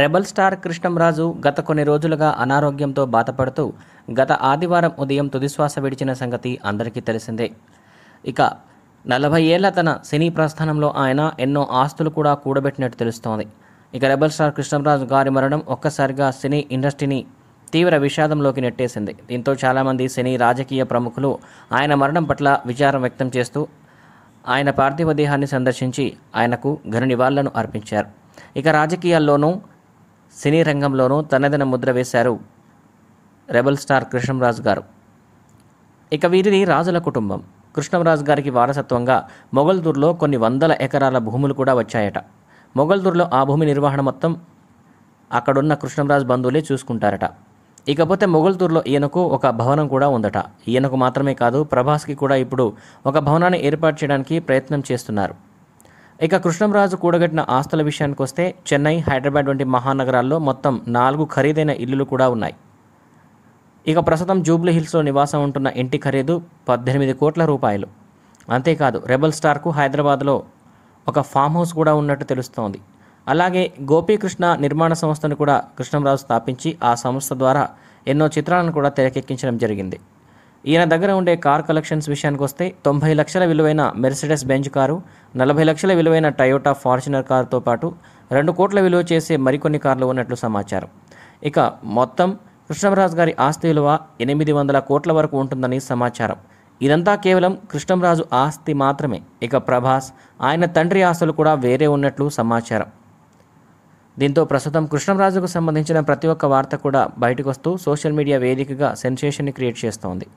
rebel star Krishnamraju గత కొన్ని రోజులుగా అనారోగ్యంతో బాధపడుతూ గత ఆదివారం ఉదయం తుదిశ్వాస విడిచిన సంగతి అందరికీ తెలిసిందే ఇక నలభై ఏళ్ల తన సినీ ప్రస్థానంలో ఆయన ఎన్నో ఆస్తులు కూడా కూడబెట్టినట్టు తెలుస్తోంది ఇక రెబల్ స్టార్ కృష్ణంరాజు గారి మరణం ఒక్కసారిగా సినీ ఇండస్ట్రీని తీవ్ర విషాదంలోకి నెట్టేసింది దీంతో చాలామంది సినీ రాజకీయ ప్రముఖులు ఆయన మరణం పట్ల విచారం వ్యక్తం చేస్తూ ఆయన పార్థివ దేహాన్ని సందర్శించి ఆయనకు ఘన నివాళులను అర్పించారు ఇక రాజకీయాల్లోనూ సినీ రంగంలోనూ తనదిన ముద్ర వేశారు రెబల్ స్టార్ కృష్ణంరాజు గారు ఇక వీరిది రాజుల కుటుంబం కృష్ణంరాజు గారికి వారసత్వంగా మొగల్దూర్లో కొన్ని వందల ఎకరాల భూములు కూడా వచ్చాయట మొగల్దూర్లో ఆ భూమి నిర్వహణ మొత్తం అక్కడున్న కృష్ణంరాజు బంధువులే చూసుకుంటారట ఇకపోతే మొగల్దూర్లో ఈయనకు ఒక భవనం కూడా ఉందట ఈయనకు మాత్రమే కాదు ప్రభాస్కి కూడా ఇప్పుడు ఒక భవనాన్ని ఏర్పాటు చేయడానికి ప్రయత్నం చేస్తున్నారు ఇక కృష్ణంరాజు కూడగట్టిన ఆస్తుల విషయానికి వస్తే చెన్నై హైదరాబాద్ వంటి మహానగరాల్లో మొత్తం నాలుగు ఖరీదైన ఇల్లులు కూడా ఉన్నాయి ఇక ప్రస్తుతం జూబ్లీ హిల్స్లో నివాసం ఉంటున్న ఇంటి ఖరీదు పద్దెనిమిది కోట్ల రూపాయలు అంతేకాదు రెబల్ స్టార్కు హైదరాబాద్లో ఒక ఫామ్ హౌస్ కూడా ఉన్నట్టు తెలుస్తోంది అలాగే గోపీకృష్ణ నిర్మాణ సంస్థను కూడా కృష్ణంరాజు స్థాపించి ఆ సంస్థ ద్వారా ఎన్నో చిత్రాలను కూడా తెరకెక్కించడం జరిగింది ఈయన దగ్గర ఉండే కార్ కలెక్షన్స్ విషయానికి వస్తే తొంభై లక్షల విలువైన మెర్సిడెస్ బెంజ్ కారు నలభై లక్షల విలువైన టయోటా ఫార్చునర్ కారుతో పాటు రెండు కోట్ల విలువ చేసే మరికొన్ని కార్లు ఉన్నట్లు సమాచారం ఇక మొత్తం కృష్ణంరాజ్ గారి ఆస్తి విలువ ఎనిమిది వందల కోట్ల వరకు ఉంటుందని సమాచారం ఇదంతా కేవలం కృష్ణంరాజు ఆస్తి మాత్రమే ఇక ప్రభాస్ ఆయన తండ్రి ఆస్తులు కూడా వేరే ఉన్నట్లు సమాచారం దీంతో ప్రస్తుతం కృష్ణంరాజుకు సంబంధించిన ప్రతి ఒక్క వార్త కూడా బయటకు వస్తూ సోషల్ మీడియా వేదికగా సెన్సేషన్ని క్రియేట్ చేస్తోంది